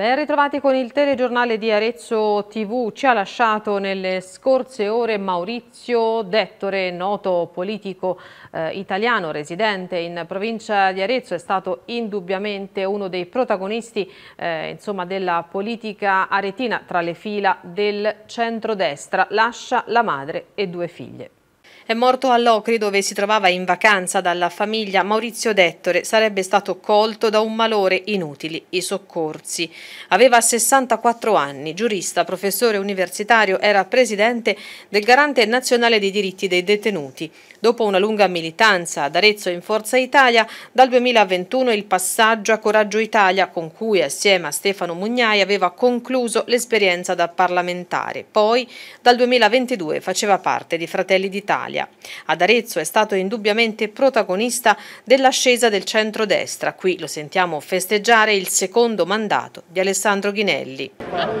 Ben ritrovati con il telegiornale di Arezzo TV. Ci ha lasciato nelle scorse ore Maurizio Dettore, noto politico eh, italiano residente in provincia di Arezzo. È stato indubbiamente uno dei protagonisti eh, insomma, della politica aretina tra le fila del centrodestra. Lascia la madre e due figlie. È morto a Locri dove si trovava in vacanza dalla famiglia Maurizio Dettore, sarebbe stato colto da un malore inutili, i soccorsi. Aveva 64 anni, giurista, professore universitario, era presidente del Garante Nazionale dei Diritti dei Detenuti. Dopo una lunga militanza ad Arezzo in Forza Italia, dal 2021 il passaggio a Coraggio Italia con cui assieme a Stefano Mugnai aveva concluso l'esperienza da parlamentare. Poi dal 2022 faceva parte di Fratelli d'Italia. Italia. Ad Arezzo è stato indubbiamente protagonista dell'ascesa del centrodestra. Qui lo sentiamo festeggiare il secondo mandato di Alessandro Ghinelli.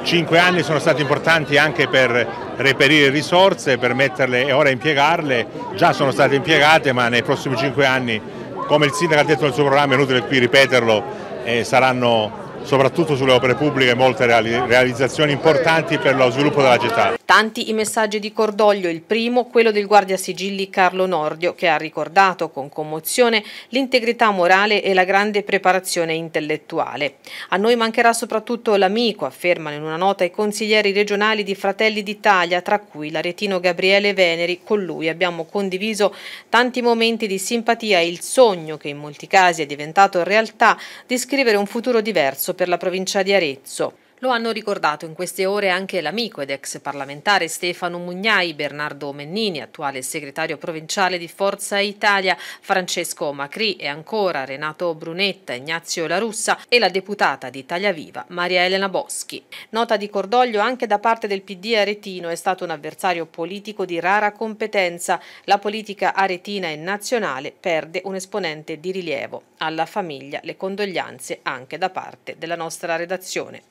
Cinque anni sono stati importanti anche per reperire risorse, per metterle e ora impiegarle. Già sono state impiegate ma nei prossimi cinque anni, come il sindaco ha detto nel suo programma, è inutile qui ripeterlo, eh, saranno soprattutto sulle opere pubbliche molte realizzazioni importanti per lo sviluppo della città. Tanti i messaggi di cordoglio, il primo quello del guardia sigilli Carlo Nordio che ha ricordato con commozione l'integrità morale e la grande preparazione intellettuale. A noi mancherà soprattutto l'amico, affermano in una nota i consiglieri regionali di Fratelli d'Italia, tra cui l'aretino Gabriele Veneri. Con lui abbiamo condiviso tanti momenti di simpatia e il sogno, che in molti casi è diventato realtà, di scrivere un futuro diverso per la provincia di Arezzo. Lo hanno ricordato in queste ore anche l'amico ed ex parlamentare Stefano Mugnai, Bernardo Mennini, attuale segretario provinciale di Forza Italia, Francesco Macri e ancora Renato Brunetta, Ignazio La Russa e la deputata di Italia Viva Maria Elena Boschi. Nota di cordoglio anche da parte del PD aretino è stato un avversario politico di rara competenza. La politica aretina e nazionale perde un esponente di rilievo. Alla famiglia le condoglianze anche da parte della nostra redazione.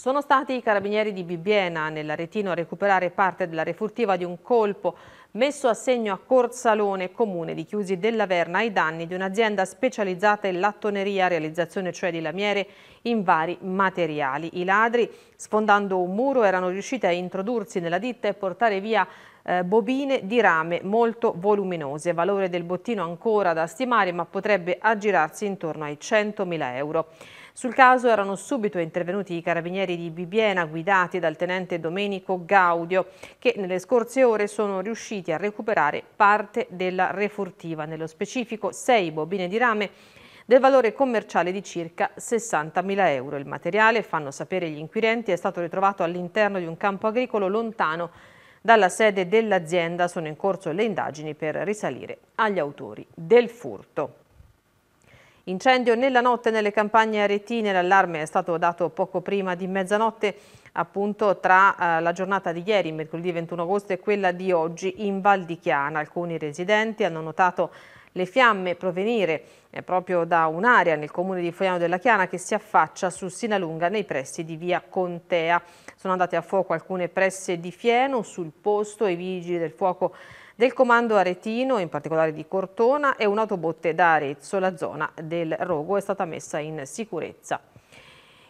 Sono stati i carabinieri di Bibbiena nell'Aretino a recuperare parte della refurtiva di un colpo messo a segno a Corsalone, comune di Chiusi della Verna, ai danni di un'azienda specializzata in lattoneria, realizzazione cioè di lamiere in vari materiali. I ladri, sfondando un muro, erano riusciti a introdursi nella ditta e portare via eh, bobine di rame molto voluminose. Valore del bottino ancora da stimare, ma potrebbe aggirarsi intorno ai 100.000 euro. Sul caso erano subito intervenuti i carabinieri di Bibiena guidati dal tenente Domenico Gaudio che nelle scorse ore sono riusciti a recuperare parte della refurtiva, nello specifico sei bobine di rame del valore commerciale di circa 60.000 euro. Il materiale, fanno sapere gli inquirenti, è stato ritrovato all'interno di un campo agricolo lontano dalla sede dell'azienda. Sono in corso le indagini per risalire agli autori del furto. Incendio nella notte nelle campagne aretine, l'allarme è stato dato poco prima di mezzanotte appunto tra eh, la giornata di ieri, mercoledì 21 agosto, e quella di oggi in Val di Chiana. Alcuni residenti hanno notato le fiamme provenire eh, proprio da un'area nel comune di Fogliano della Chiana che si affaccia su Sinalunga nei pressi di via Contea. Sono andate a fuoco alcune presse di fieno, sul posto i vigili del fuoco del comando aretino, in particolare di Cortona, e un'autobotte da Arezzo. La zona del rogo è stata messa in sicurezza.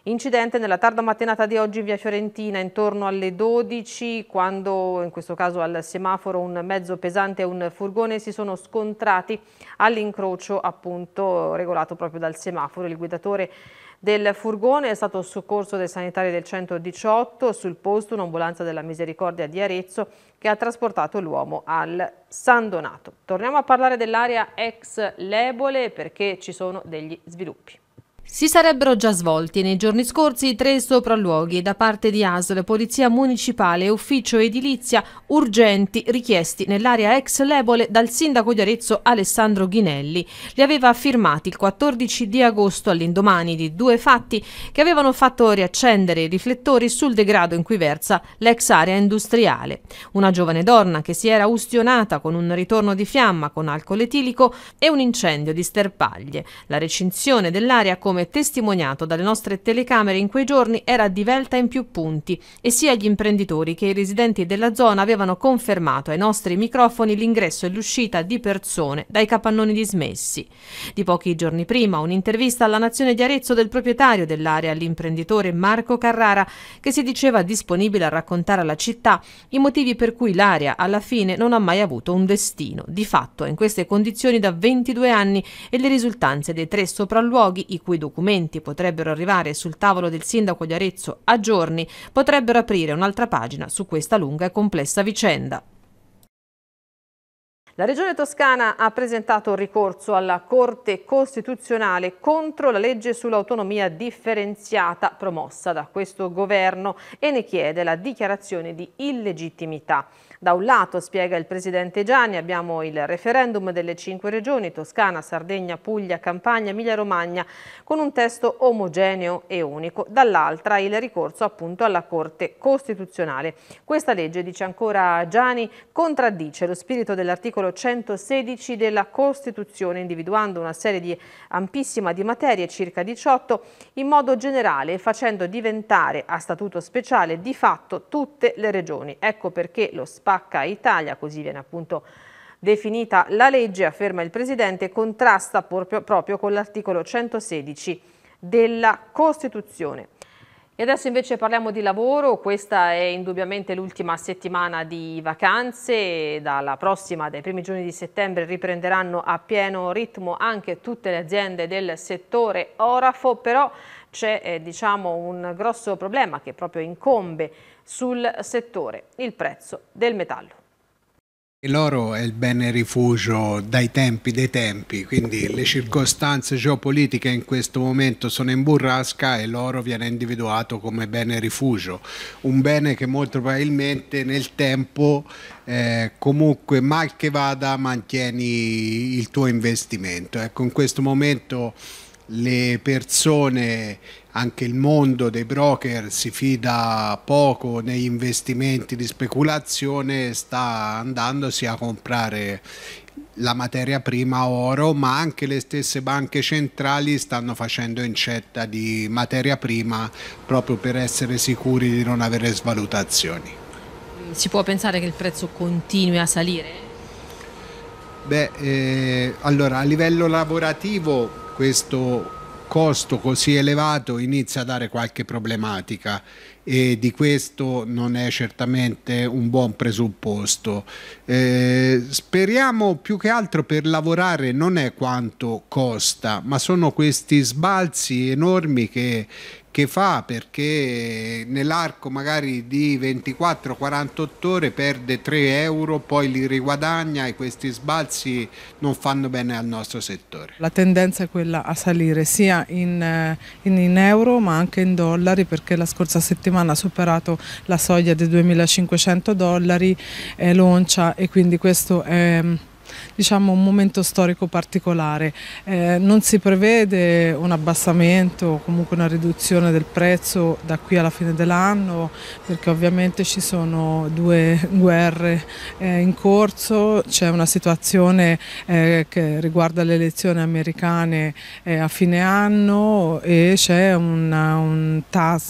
Incidente nella tarda mattinata di oggi in via Fiorentina intorno alle 12 quando in questo caso al semaforo un mezzo pesante e un furgone si sono scontrati all'incrocio appunto regolato proprio dal semaforo. Il guidatore del furgone è stato soccorso dai sanitari del 118 sul posto un'ambulanza della Misericordia di Arezzo che ha trasportato l'uomo al San Donato. Torniamo a parlare dell'area ex Lebole perché ci sono degli sviluppi. Si sarebbero già svolti nei giorni scorsi tre sopralluoghi da parte di ASL, Polizia Municipale e Ufficio Edilizia urgenti richiesti nell'area ex Lebole dal sindaco di Arezzo Alessandro Ghinelli. Li aveva firmati il 14 di agosto all'indomani di due fatti che avevano fatto riaccendere i riflettori sul degrado in cui versa l'ex area industriale. Una giovane donna che si era ustionata con un ritorno di fiamma con alcol etilico e un incendio di sterpaglie. La recinzione dell'area come come testimoniato dalle nostre telecamere in quei giorni, era divelta in più punti e sia gli imprenditori che i residenti della zona avevano confermato ai nostri microfoni l'ingresso e l'uscita di persone dai capannoni dismessi. Di pochi giorni prima un'intervista alla Nazione di Arezzo del proprietario dell'area, l'imprenditore Marco Carrara, che si diceva disponibile a raccontare alla città i motivi per cui l'area alla fine non ha mai avuto un destino. Di fatto in queste condizioni da 22 anni e le risultanze dei tre sopralluoghi, i cui documenti documenti potrebbero arrivare sul tavolo del sindaco di Arezzo a giorni, potrebbero aprire un'altra pagina su questa lunga e complessa vicenda. La Regione Toscana ha presentato un ricorso alla Corte Costituzionale contro la legge sull'autonomia differenziata promossa da questo governo e ne chiede la dichiarazione di illegittimità. Da un lato, spiega il presidente Gianni, abbiamo il referendum delle cinque regioni, Toscana, Sardegna, Puglia, Campania, Emilia-Romagna, con un testo omogeneo e unico. Dall'altra, il ricorso appunto alla Corte Costituzionale. Questa legge, dice ancora Gianni, contraddice lo spirito dell'articolo 116 della Costituzione, individuando una serie di ampissima di materie, circa 18, in modo generale e facendo diventare a statuto speciale di fatto tutte le regioni. Ecco perché lo spazio Spacca Italia, così viene appunto definita la legge, afferma il Presidente, contrasta proprio, proprio con l'articolo 116 della Costituzione. E adesso invece parliamo di lavoro, questa è indubbiamente l'ultima settimana di vacanze, dalla prossima, dai primi giorni di settembre, riprenderanno a pieno ritmo anche tutte le aziende del settore orafo, però c'è eh, diciamo, un grosso problema che proprio incombe sul settore, il prezzo del metallo. L'oro è il bene rifugio dai tempi dei tempi, quindi le circostanze geopolitiche in questo momento sono in burrasca e l'oro viene individuato come bene rifugio, un bene che molto probabilmente nel tempo eh, comunque mal che vada mantieni il tuo investimento. Ecco, in questo momento le persone, anche il mondo dei broker si fida poco negli investimenti di speculazione, sta andandosi a comprare la materia prima oro, ma anche le stesse banche centrali stanno facendo incetta di materia prima proprio per essere sicuri di non avere svalutazioni. Si può pensare che il prezzo continui a salire? Beh, eh, allora a livello lavorativo questo costo così elevato inizia a dare qualche problematica e di questo non è certamente un buon presupposto. Eh, speriamo più che altro per lavorare non è quanto costa, ma sono questi sbalzi enormi che che fa perché nell'arco magari di 24-48 ore perde 3 euro, poi li riguadagna e questi sbalzi non fanno bene al nostro settore. La tendenza è quella a salire sia in, eh, in, in euro ma anche in dollari perché la scorsa settimana ha superato la soglia dei 2500 dollari l'oncia e quindi questo è diciamo, un momento storico particolare. Eh, non si prevede un abbassamento o comunque una riduzione del prezzo da qui alla fine dell'anno perché ovviamente ci sono due guerre eh, in corso, c'è una situazione eh, che riguarda le elezioni americane eh, a fine anno e c'è un,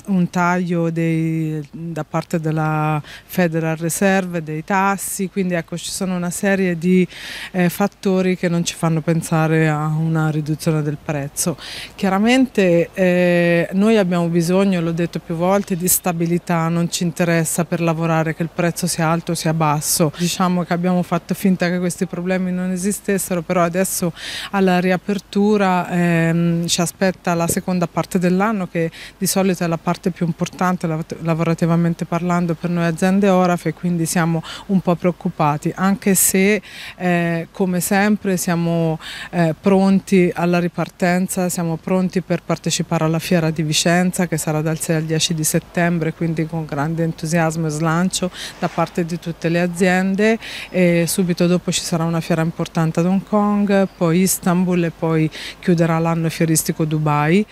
un taglio dei, da parte della Federal Reserve dei tassi, quindi ecco, ci sono una serie di eh, fattori che non ci fanno pensare a una riduzione del prezzo. Chiaramente eh, noi abbiamo bisogno, l'ho detto più volte, di stabilità, non ci interessa per lavorare che il prezzo sia alto o sia basso. Diciamo che abbiamo fatto finta che questi problemi non esistessero, però adesso alla riapertura ehm, ci aspetta la seconda parte dell'anno che di solito è la parte più importante lavorativamente parlando per noi aziende Oraf e quindi siamo un po' preoccupati, anche se eh, eh, come sempre siamo eh, pronti alla ripartenza, siamo pronti per partecipare alla fiera di Vicenza che sarà dal 6 al 10 di settembre, quindi con grande entusiasmo e slancio da parte di tutte le aziende e subito dopo ci sarà una fiera importante ad Hong Kong, poi Istanbul e poi chiuderà l'anno fieristico Dubai.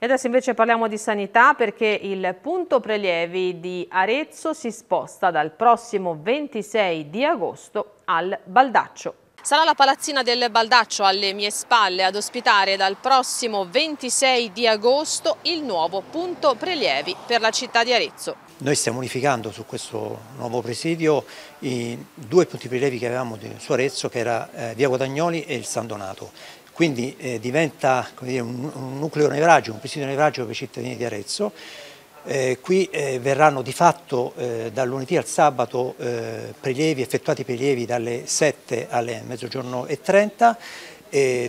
E adesso invece parliamo di sanità perché il punto prelievi di Arezzo si sposta dal prossimo 26 di agosto al Baldaccio. Sarà la palazzina del Baldaccio alle mie spalle ad ospitare dal prossimo 26 di agosto il nuovo punto prelievi per la città di Arezzo. Noi stiamo unificando su questo nuovo presidio i due punti prelievi che avevamo su Arezzo che era eh, Via Guadagnoli e il San Donato quindi eh, diventa dire, un, un, nucleo nevralgico, un presidio nevralgico per i cittadini di Arezzo. Eh, qui eh, verranno di fatto eh, dal lunedì al sabato eh, prelievi, effettuati prelievi dalle 7 alle mezzogiorno e 30,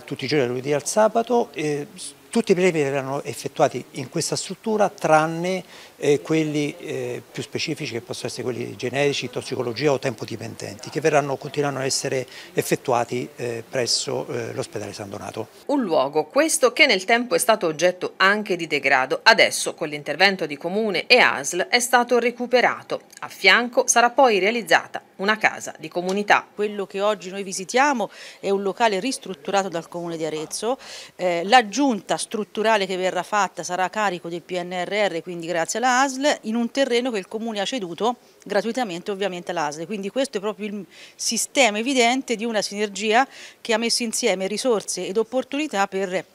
tutti i giorni dal lunedì al sabato. Eh, tutti i prelievi verranno effettuati in questa struttura tranne e quelli eh, più specifici che possono essere quelli generici, tossicologia o tempo dipendenti che verranno, continueranno ad essere effettuati eh, presso eh, l'ospedale San Donato. Un luogo questo che nel tempo è stato oggetto anche di degrado, adesso con l'intervento di Comune e ASL è stato recuperato. A fianco sarà poi realizzata una casa di comunità. Quello che oggi noi visitiamo è un locale ristrutturato dal Comune di Arezzo, eh, l'aggiunta strutturale che verrà fatta sarà a carico del PNRR, quindi grazie alla alla ASL in un terreno che il Comune ha ceduto gratuitamente ovviamente all'ASL. Quindi questo è proprio il sistema evidente di una sinergia che ha messo insieme risorse ed opportunità per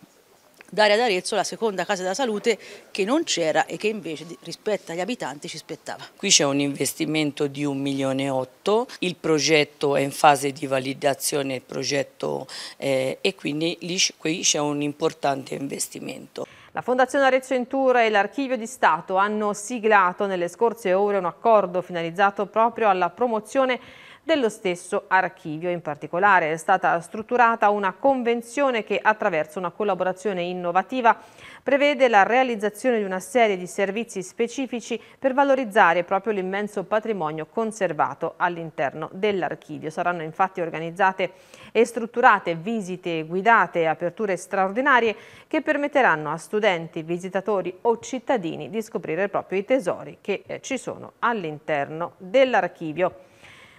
dare ad Arezzo la seconda casa da salute che non c'era e che invece rispetto agli abitanti ci spettava. Qui c'è un investimento di 1 milione e 8, il progetto è in fase di validazione progetto, eh, e quindi lì, qui c'è un importante investimento. La Fondazione Arezzo Ventura e l'Archivio di Stato hanno siglato nelle scorse ore un accordo finalizzato proprio alla promozione dello stesso archivio. In particolare è stata strutturata una convenzione che attraverso una collaborazione innovativa prevede la realizzazione di una serie di servizi specifici per valorizzare proprio l'immenso patrimonio conservato all'interno dell'archivio. Saranno infatti organizzate e strutturate visite guidate e aperture straordinarie che permetteranno a studenti, visitatori o cittadini di scoprire proprio i tesori che eh, ci sono all'interno dell'archivio.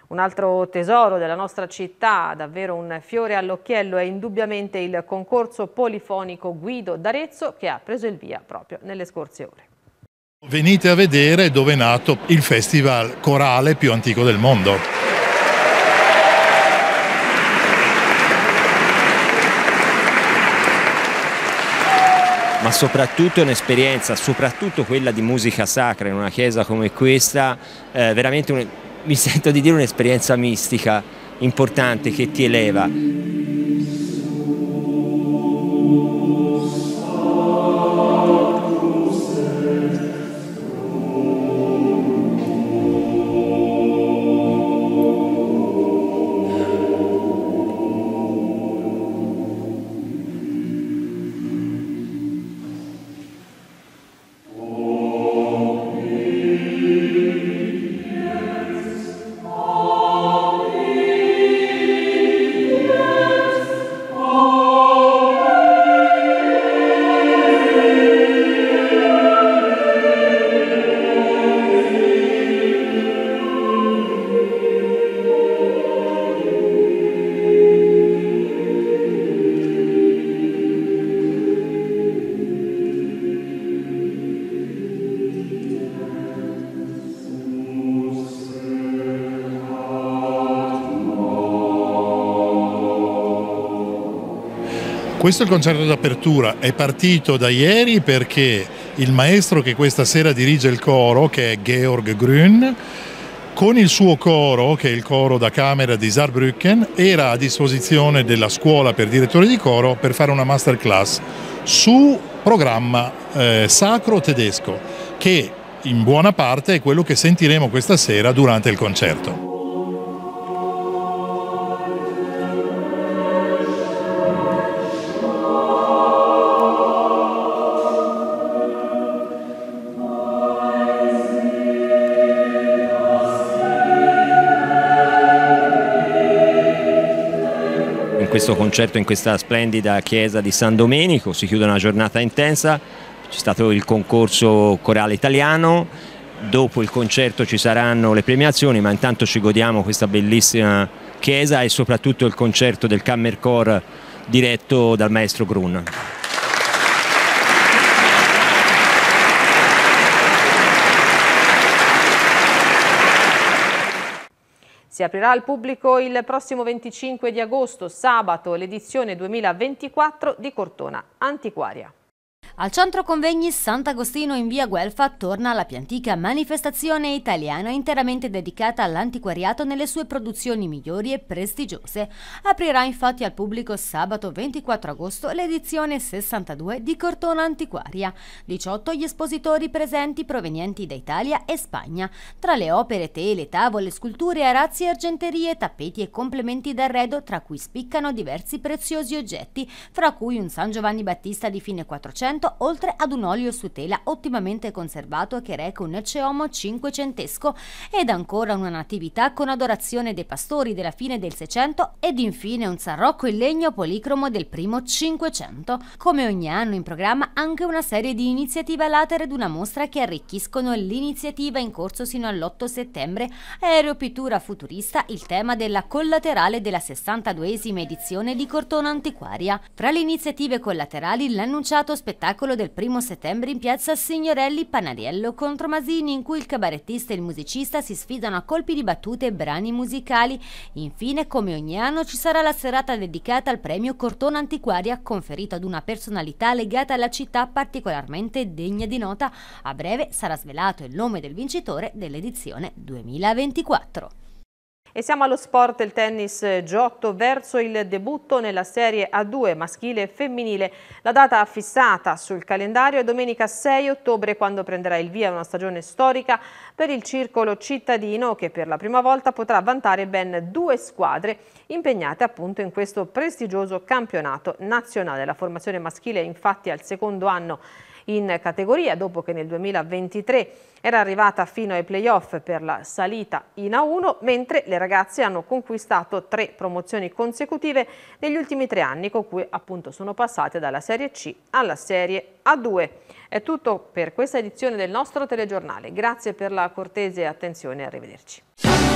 Un altro tesoro della nostra città, davvero un fiore all'occhiello, è indubbiamente il concorso polifonico Guido d'Arezzo che ha preso il via proprio nelle scorse ore. Venite a vedere dove è nato il festival corale più antico del mondo. ma soprattutto è un'esperienza, soprattutto quella di musica sacra in una chiesa come questa, eh, veramente un, mi sento di dire un'esperienza mistica importante che ti eleva. Questo è il concerto d'apertura, è partito da ieri perché il maestro che questa sera dirige il coro, che è Georg Grün, con il suo coro, che è il coro da camera di Saarbrücken, era a disposizione della scuola per direttore di coro per fare una masterclass su programma eh, sacro tedesco, che in buona parte è quello che sentiremo questa sera durante il concerto. questo concerto in questa splendida chiesa di San Domenico, si chiude una giornata intensa, c'è stato il concorso corale italiano, dopo il concerto ci saranno le premiazioni, ma intanto ci godiamo questa bellissima chiesa e soprattutto il concerto del Kammerchor diretto dal maestro Grun. Si aprirà al pubblico il prossimo 25 di agosto, sabato, l'edizione 2024 di Cortona Antiquaria. Al centro convegni Sant'Agostino in via Guelfa torna la più antica manifestazione italiana interamente dedicata all'antiquariato nelle sue produzioni migliori e prestigiose. Aprirà infatti al pubblico sabato 24 agosto l'edizione 62 di Cortona Antiquaria. 18 gli espositori presenti provenienti da Italia e Spagna. Tra le opere, tele, tavole, sculture, arazzi, argenterie, tappeti e complementi d'arredo, tra cui spiccano diversi preziosi oggetti, fra cui un San Giovanni Battista di fine 400 100 oltre ad un olio su tela ottimamente conservato che reca un ceomo cinquecentesco ed ancora una natività con adorazione dei pastori della fine del Seicento ed infine un sarrocco in legno policromo del primo Cinquecento. Come ogni anno in programma anche una serie di iniziative latere ed una mostra che arricchiscono l'iniziativa in corso sino all'8 settembre Aeropittura futurista il tema della collaterale della 62esima edizione di Cortona Antiquaria. Tra le iniziative collaterali l'annunciato spettacolo spettacolo del primo settembre in piazza Signorelli Panariello contro Masini in cui il cabarettista e il musicista si sfidano a colpi di battute e brani musicali. Infine, come ogni anno, ci sarà la serata dedicata al premio Cortona Antiquaria conferito ad una personalità legata alla città particolarmente degna di nota. A breve sarà svelato il nome del vincitore dell'edizione 2024. E siamo allo sport, il tennis Giotto verso il debutto nella Serie A2 maschile e femminile. La data fissata sul calendario è domenica 6 ottobre quando prenderà il via una stagione storica per il circolo cittadino che per la prima volta potrà vantare ben due squadre impegnate appunto in questo prestigioso campionato nazionale. La formazione maschile è infatti al secondo anno in categoria dopo che nel 2023 era arrivata fino ai playoff per la salita in A1, mentre le ragazze hanno conquistato tre promozioni consecutive negli ultimi tre anni, con cui appunto sono passate dalla Serie C alla Serie A2. È tutto per questa edizione del nostro telegiornale. Grazie per la cortese attenzione e arrivederci.